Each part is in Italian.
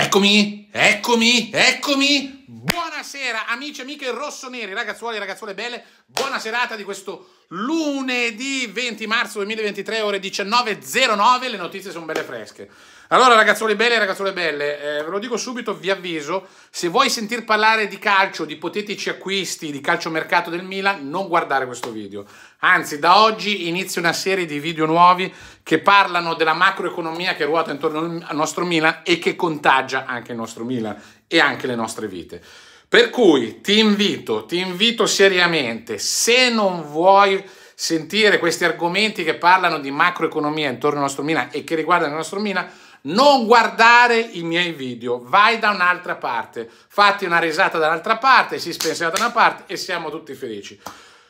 Eccomi, eccomi, eccomi. Boom! Buonasera amici e amiche rossoneri, ragazzuoli e ragazzuole belle, buona serata di questo lunedì 20 marzo 2023 ore 19.09, le notizie sono belle fresche. Allora ragazzuoli belle e ragazzuole belle, eh, ve lo dico subito, vi avviso, se vuoi sentir parlare di calcio, di ipotetici acquisti, di calciomercato del Milan, non guardare questo video. Anzi, da oggi inizia una serie di video nuovi che parlano della macroeconomia che ruota intorno al nostro Milan e che contagia anche il nostro Milan e anche le nostre vite. Per cui ti invito, ti invito seriamente, se non vuoi sentire questi argomenti che parlano di macroeconomia intorno alla nostra Mina e che riguardano la nostra Mina, non guardare i miei video, vai da un'altra parte, fatti una risata dall'altra parte, si spensierà da una parte e siamo tutti felici.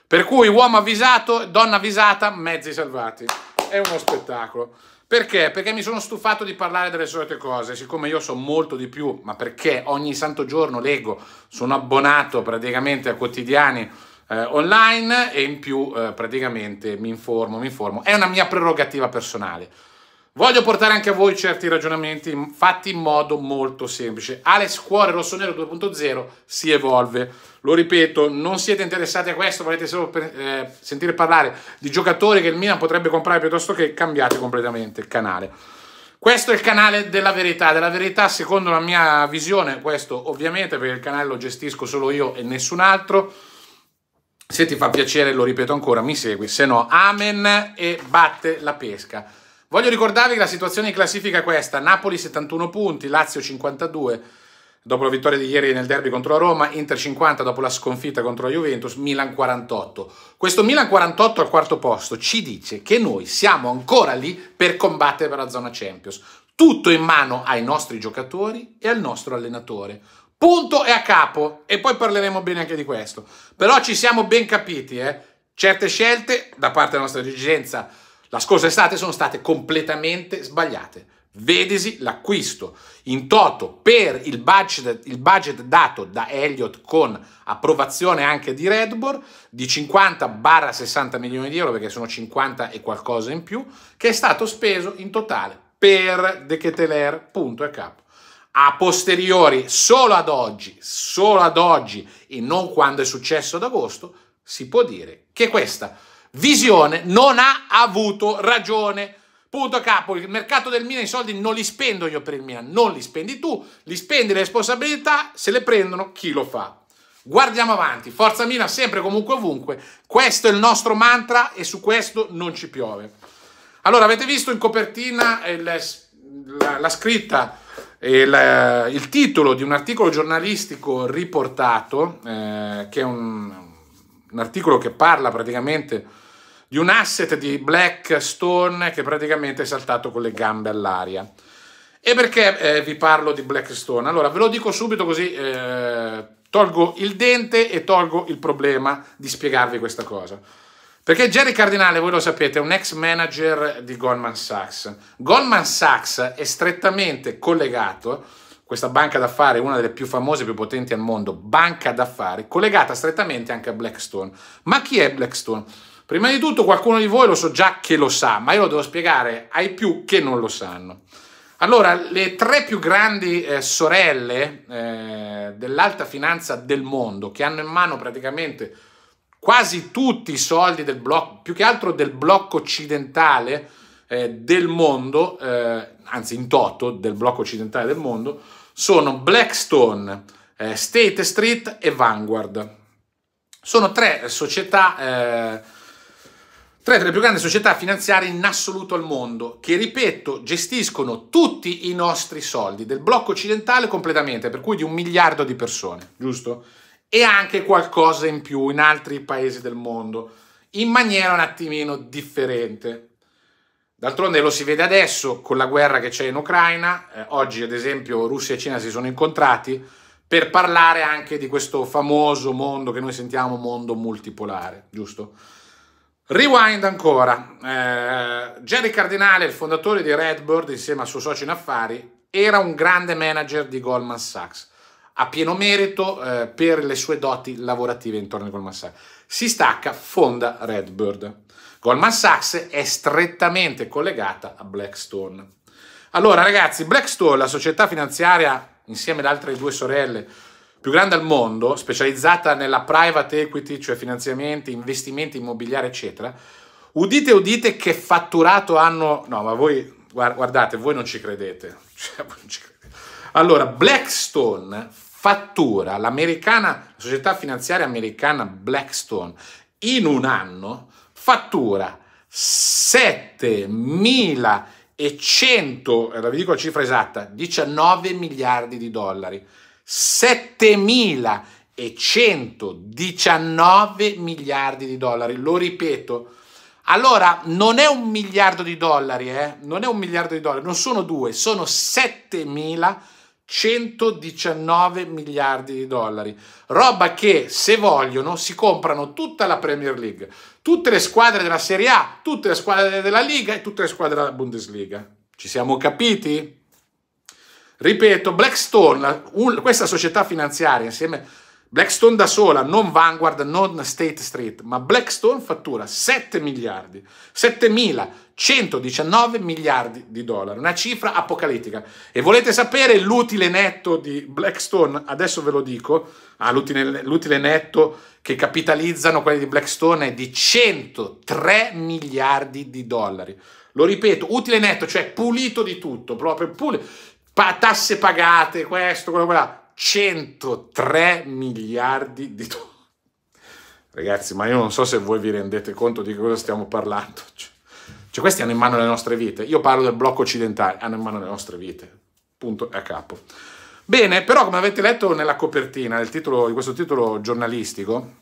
Per cui uomo avvisato, donna avvisata, mezzi salvati. È uno spettacolo. Perché? Perché mi sono stufato di parlare delle solite cose, siccome io so molto di più, ma perché ogni santo giorno leggo, sono abbonato praticamente a quotidiani eh, online e in più eh, praticamente mi informo, mi informo. È una mia prerogativa personale. Voglio portare anche a voi certi ragionamenti fatti in modo molto semplice. Alex Cuore Rossonero 2.0 si evolve. Lo ripeto, non siete interessati a questo, volete solo per, eh, sentire parlare di giocatori che il Milan potrebbe comprare piuttosto che cambiate completamente il canale. Questo è il canale della verità, della verità secondo la mia visione, questo ovviamente perché il canale lo gestisco solo io e nessun altro. Se ti fa piacere, lo ripeto ancora, mi segui, se no amen e batte la pesca. Voglio ricordarvi che la situazione in classifica è questa, Napoli 71 punti, Lazio 52 dopo la vittoria di ieri nel derby contro la Roma, Inter 50 dopo la sconfitta contro la Juventus, Milan 48. Questo Milan 48 al quarto posto ci dice che noi siamo ancora lì per combattere per la zona Champions. Tutto in mano ai nostri giocatori e al nostro allenatore. Punto e a capo. E poi parleremo bene anche di questo. Però ci siamo ben capiti, eh? Certe scelte da parte della nostra dirigenza la scorsa estate sono state completamente sbagliate. Vedesi l'acquisto in toto per il budget, il budget dato da Elliott con approvazione anche di Redbor di 50-60 milioni di euro perché sono 50 e qualcosa in più che è stato speso in totale per De Keteler, punto e capo. A posteriori, solo ad oggi, solo ad oggi e non quando è successo ad agosto, si può dire che questa visione non ha avuto ragione Punto capo, il mercato del Milan i soldi non li spendo io per il Milan, non li spendi tu, li spendi le responsabilità, se le prendono chi lo fa. Guardiamo avanti, forza Milan sempre comunque ovunque, questo è il nostro mantra e su questo non ci piove. Allora avete visto in copertina il, eh, la, la, scritta, il, eh, il, titolo di un articolo giornalistico riportato, eh, che è un, un articolo che parla praticamente di un asset di Blackstone che praticamente è saltato con le gambe all'aria. E perché eh, vi parlo di Blackstone? Allora, ve lo dico subito così eh, tolgo il dente e tolgo il problema di spiegarvi questa cosa. Perché Jerry Cardinale, voi lo sapete, è un ex manager di Goldman Sachs. Goldman Sachs è strettamente collegato, questa banca d'affari, una delle più famose e più potenti al mondo, banca d'affari, collegata strettamente anche a Blackstone. Ma chi è Blackstone? Prima di tutto qualcuno di voi lo so già che lo sa, ma io lo devo spiegare ai più che non lo sanno. Allora, le tre più grandi eh, sorelle eh, dell'alta finanza del mondo, che hanno in mano praticamente quasi tutti i soldi del blocco, più che altro del blocco occidentale eh, del mondo, eh, anzi in toto del blocco occidentale del mondo, sono Blackstone, eh, State Street e Vanguard. Sono tre società eh, tre delle più grandi società finanziarie in assoluto al mondo, che ripeto gestiscono tutti i nostri soldi, del blocco occidentale completamente, per cui di un miliardo di persone, giusto? E anche qualcosa in più in altri paesi del mondo, in maniera un attimino differente. D'altronde lo si vede adesso con la guerra che c'è in Ucraina, eh, oggi ad esempio Russia e Cina si sono incontrati per parlare anche di questo famoso mondo che noi sentiamo mondo multipolare, giusto? Rewind ancora. Eh, Jerry Cardinale, il fondatore di Redbird, insieme al suo socio in affari, era un grande manager di Goldman Sachs, a pieno merito eh, per le sue doti lavorative intorno a Goldman Sachs. Si stacca, fonda Redbird. Goldman Sachs è strettamente collegata a Blackstone. Allora, ragazzi, Blackstone, la società finanziaria, insieme ad altre due sorelle, più grande al mondo, specializzata nella private equity, cioè finanziamenti, investimenti immobiliari, eccetera. Udite, udite che fatturato hanno... No, ma voi guardate, voi non ci credete. Cioè, non ci credete. Allora, Blackstone fattura, l'americana, la società finanziaria americana Blackstone, in un anno fattura 7.100, eh, vi dico la cifra esatta, 19 miliardi di dollari. 7.119 miliardi di dollari, lo ripeto. Allora, non è un miliardo di dollari, eh? Non è un miliardo di dollari, non sono due, sono 7.119 miliardi di dollari. Roba che, se vogliono, si comprano tutta la Premier League, tutte le squadre della Serie A, tutte le squadre della Liga e tutte le squadre della Bundesliga. Ci siamo capiti? Ripeto, Blackstone, un, questa società finanziaria insieme Blackstone da sola, non Vanguard, non State Street, ma Blackstone fattura 7 miliardi, 7.119 miliardi di dollari, una cifra apocalittica. E volete sapere l'utile netto di Blackstone? Adesso ve lo dico, ah, l'utile, l'utile netto che capitalizzano quelli di Blackstone è di 103 miliardi di dollari. Lo ripeto, utile netto, cioè pulito di tutto, proprio pulito pa- tasse pagate, questo, quello, quella. 103 miliardi di dollari. Ragazzi, ma io non so se voi vi rendete conto di cosa stiamo parlando. Cioè, cioè, questi hanno in mano le nostre vite. Io parlo del blocco occidentale, hanno in mano le nostre vite. Punto e a capo. Bene, però come avete letto nella copertina, nel titolo, di questo titolo giornalistico,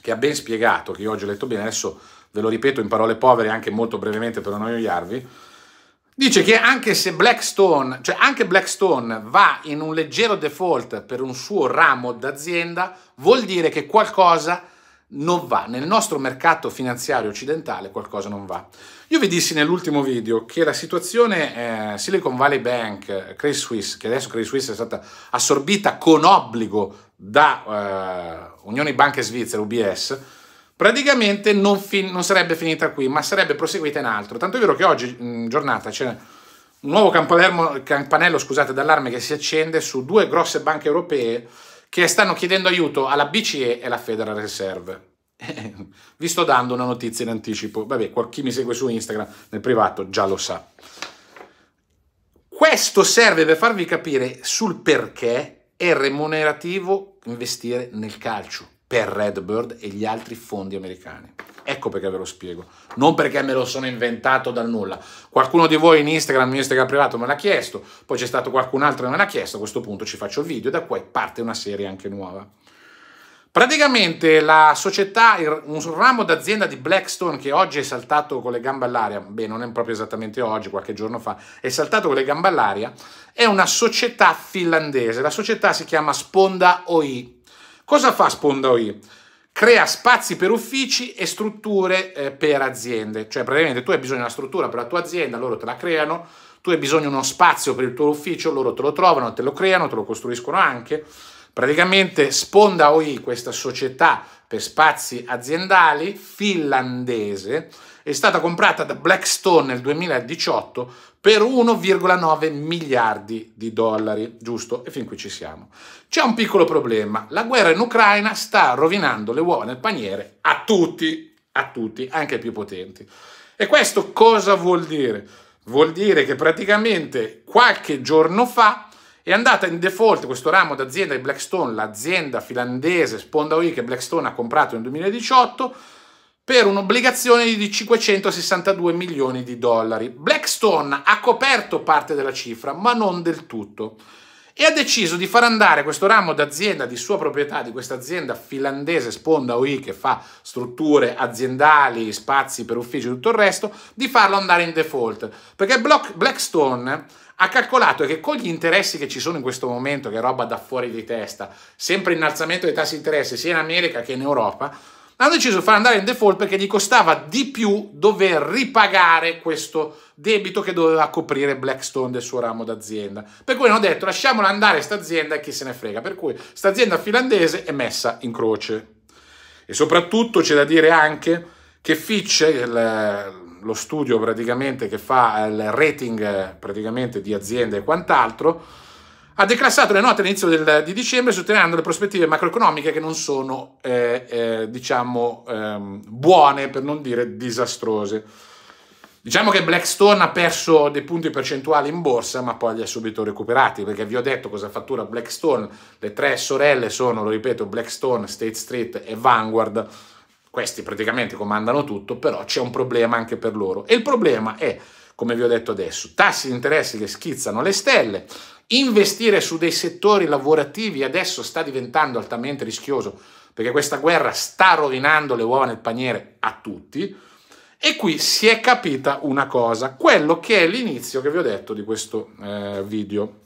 che ha ben spiegato, che io oggi ho letto bene, adesso ve lo ripeto in parole povere anche molto brevemente per non annoiarvi, Dice che anche se Blackstone, cioè anche Blackstone va in un leggero default per un suo ramo d'azienda, vuol dire che qualcosa non va. Nel nostro mercato finanziario occidentale qualcosa non va. Io vi dissi nell'ultimo video che la situazione eh, Silicon Valley Bank, Credit Suisse, che adesso Credit Suisse è stata assorbita con obbligo da eh, Unione Banche Svizzera, UBS, praticamente non, fin- non, sarebbe finita qui, ma sarebbe proseguita in altro. Tanto è vero che oggi, in giornata, c'è un nuovo campanello scusate, d'allarme che si accende su due grosse banche europee che stanno chiedendo aiuto alla BCE e alla Federal Reserve. Vi sto dando una notizia in anticipo. Vabbè, chi mi segue su Instagram nel privato già lo sa. Questo serve per farvi capire sul perché è remunerativo investire nel calcio per Redbird e gli altri fondi americani. Ecco perché ve lo spiego, non perché me lo sono inventato dal nulla. Qualcuno di voi in Instagram, in Instagram privato me l'ha chiesto, poi c'è stato qualcun altro che me l'ha chiesto, a questo punto ci faccio il video e da qui parte una serie anche nuova. Praticamente la società, un ramo d'azienda di Blackstone che oggi è saltato con le gambe all'aria, beh non è proprio esattamente oggi, qualche giorno fa, è saltato con le gambe all'aria, è una società finlandese, la società si chiama Sponda OI, Cosa fa Spondoi? Crea spazi per uffici e strutture eh, per aziende, cioè praticamente tu hai bisogno di una struttura per la tua azienda, loro te la creano, tu hai bisogno di uno spazio per il tuo ufficio, loro te lo trovano, te lo creano, te lo costruiscono anche. Praticamente Spondaoi, questa società per spazi aziendali finlandese, è stata comprata da Blackstone nel 2018 per 1,9 miliardi di dollari, giusto? E fin qui ci siamo. C'è un piccolo problema, la guerra in Ucraina sta rovinando le uova nel paniere a tutti, a tutti, anche ai più potenti. E questo cosa vuol dire? Vuol dire che praticamente qualche giorno fa è andata in default questo ramo d'azienda di Blackstone, l'azienda finlandese Sponda Week che Blackstone ha comprato nel 2018, per un'obbligazione di 562 milioni di dollari. Blackstone ha coperto parte della cifra, ma non del tutto, e ha deciso di far andare questo ramo d'azienda di sua proprietà, di questa azienda finlandese Sponda OI che fa strutture aziendali, spazi per uffici e tutto il resto, di farlo andare in default, perché Blackstone ha calcolato che con gli interessi che ci sono in questo momento, che è roba da fuori di testa, sempre innalzamento dei tassi di interesse sia in America che in Europa, hanno deciso di far andare in default perché gli costava di più dover ripagare questo debito che doveva coprire Blackstone del suo ramo d'azienda. Per cui hanno detto lasciamola andare sta azienda e chi se ne frega. Per cui questa azienda finlandese è messa in croce. E soprattutto c'è da dire anche che Fitch, il, lo studio praticamente che fa il rating eh, praticamente di aziende e quant'altro, ha declassato le note all'inizio del, di dicembre sottolineando le prospettive macroeconomiche che non sono, eh, eh, diciamo, ehm, buone, per non dire disastrose. Diciamo che Blackstone ha perso dei punti percentuali in borsa, ma poi li ha subito recuperati, perché vi ho detto cosa fattura Blackstone. Le tre sorelle sono, lo ripeto, Blackstone, State Street e Vanguard. Questi praticamente comandano tutto, però c'è un problema anche per loro. E il problema è come vi ho detto adesso, tassi di interesse che schizzano le stelle, investire su dei settori lavorativi adesso sta diventando altamente rischioso perché questa guerra sta rovinando le uova nel paniere a tutti e qui si è capita una cosa, quello che è l'inizio che vi ho detto di questo eh, video.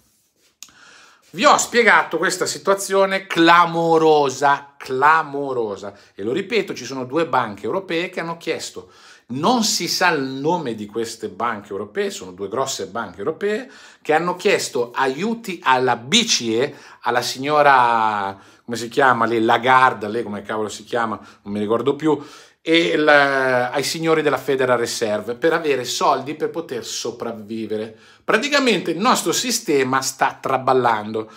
Vi ho spiegato questa situazione clamorosa, clamorosa e lo ripeto, ci sono due banche europee che hanno chiesto non si sa il nome di queste banche europee, sono due grosse banche europee, che hanno chiesto aiuti alla BCE, alla signora, come si chiama lei, Lagarde, lei come cavolo si chiama, non mi ricordo più, e la, eh, ai signori della Federal Reserve per avere soldi per poter sopravvivere. Praticamente il nostro sistema sta traballando.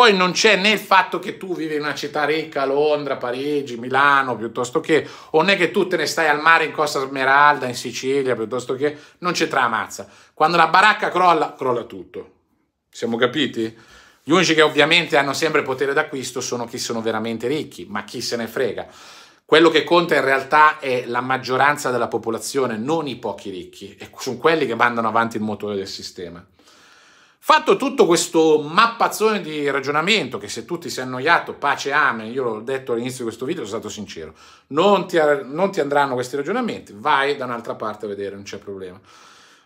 Poi non c'è né il fatto che tu vivi in una città ricca, Londra, Parigi, Milano, piuttosto che, o né che tu te ne stai al mare in Costa Smeralda, in Sicilia, piuttosto che, non c'è tra mazza. Quando la baracca crolla, crolla tutto. Siamo capiti? Gli unici che ovviamente hanno sempre potere d'acquisto sono chi sono veramente ricchi, ma chi se ne frega. Quello che conta in realtà è la maggioranza della popolazione, non i pochi ricchi, e sono quelli che mandano avanti il motore del sistema. Fatto tutto questo mappazzone di ragionamento, che se tutti si sei annoiato, pace, amen, io l'ho detto all'inizio di questo video, sono stato sincero, non ti, non ti andranno questi ragionamenti, vai da un'altra parte a vedere, non c'è problema.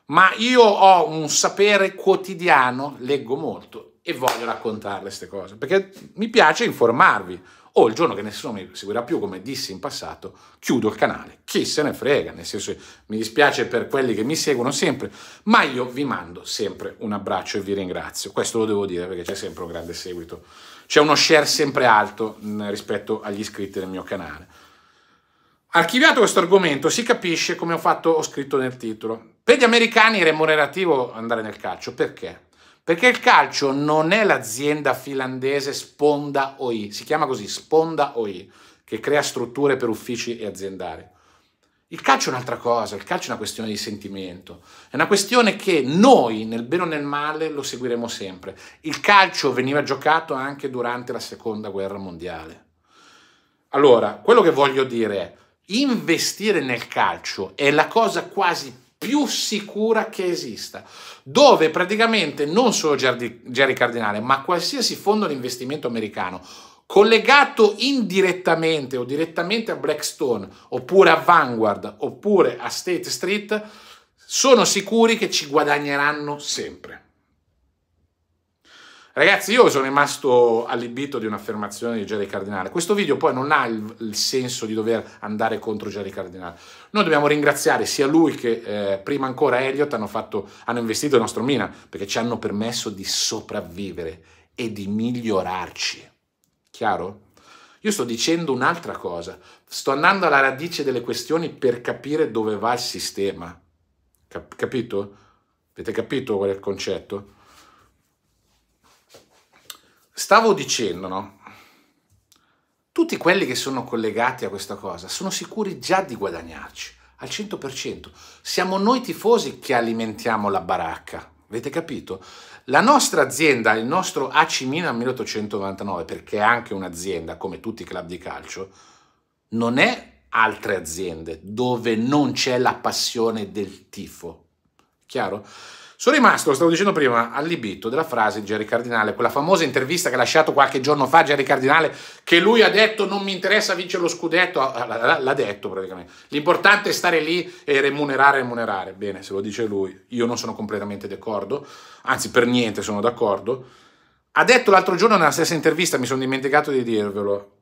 Ma io ho un sapere quotidiano, leggo molto e voglio raccontarle queste cose, perché mi piace informarvi. O il giorno che nessuno mi seguirà più, come dissi in passato, chiudo il canale chi se ne frega, nel senso mi dispiace per quelli che mi seguono sempre, ma io vi mando sempre un abbraccio e vi ringrazio. Questo lo devo dire perché c'è sempre un grande seguito, c'è uno share sempre alto mm, rispetto agli iscritti del mio canale. Archiviato questo argomento si capisce come ho fatto, ho scritto nel titolo. Per gli americani è remunerativo andare nel calcio, perché? Perché il calcio non è l'azienda finlandese Sponda OI, si chiama così Sponda OI, che crea strutture per uffici e aziendali. Il calcio è un'altra cosa, il calcio è una questione di sentimento, è una questione che noi, nel bene o nel male, lo seguiremo sempre. Il calcio veniva giocato anche durante la seconda guerra mondiale. Allora, quello che voglio dire è, investire nel calcio è la cosa quasi più sicura che esista, dove praticamente non solo Jerry Cardinale, ma qualsiasi fondo di investimento americano collegato indirettamente o direttamente a Blackstone oppure a Vanguard oppure a State Street, sono sicuri che ci guadagneranno sempre. Ragazzi, io sono rimasto allibito di un'affermazione di Jerry Cardinale. Questo video poi non ha il, il senso di dover andare contro Jerry Cardinale. Noi dobbiamo ringraziare sia lui che eh, prima ancora Elliot hanno, fatto, hanno investito il nostro Mina perché ci hanno permesso di sopravvivere e di migliorarci. Chiaro? Io sto dicendo un'altra cosa, sto andando alla radice delle questioni per capire dove va il sistema. Cap- capito? Avete capito qual è il concetto? Stavo dicendo, no? Tutti quelli che sono collegati a questa cosa sono sicuri già di guadagnarci al 100%. Siamo noi tifosi che alimentiamo la baracca, avete capito? La nostra azienda, il nostro AC Milan 1899, perché è anche un'azienda come tutti i club di calcio, non è altre aziende dove non c'è la passione del tifo. Chiaro? Sono rimasto, lo stavo dicendo prima, allibito della frase di Jerry Cardinale, quella famosa intervista che ha lasciato qualche giorno fa Jerry Cardinale, che lui ha detto non mi interessa vincere lo scudetto, ah, ah, ah, l'ha detto praticamente. L'importante è stare lì e remunerare, remunerare. Bene, se lo dice lui, io non sono completamente d'accordo, anzi per niente sono d'accordo. Ha detto l'altro giorno nella stessa intervista, mi sono dimenticato di dirvelo,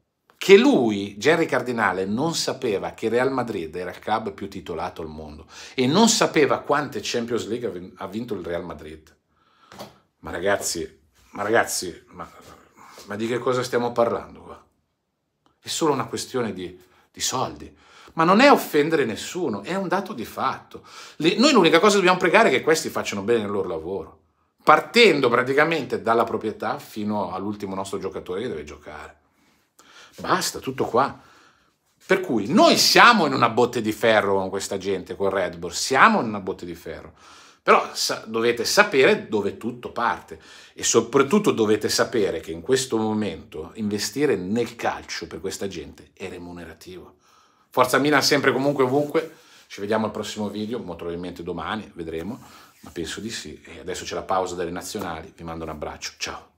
che lui, Jerry Cardinale, non sapeva che Real Madrid era il club più titolato al mondo e non sapeva quante Champions League ha vinto il Real Madrid. Ma ragazzi, ma ragazzi, ma, ma di che cosa stiamo parlando qua? È solo una questione di, di, soldi. Ma non è offendere nessuno, è un dato di fatto. Le, noi l'unica cosa dobbiamo pregare è che questi facciano bene il loro lavoro, partendo praticamente dalla proprietà fino all'ultimo nostro giocatore che deve giocare. Basta, tutto qua. Per cui noi siamo in una botte di ferro con questa gente, con Red Bull, siamo in una botte di ferro. Però sa dovete sapere dove tutto parte e soprattutto dovete sapere che in questo momento investire nel calcio per questa gente è remunerativo. Forza Milan sempre comunque ovunque. Ci vediamo al prossimo video, molto probabilmente domani, vedremo, ma penso di sì. E adesso c'è la pausa delle nazionali, vi mando un abbraccio, ciao.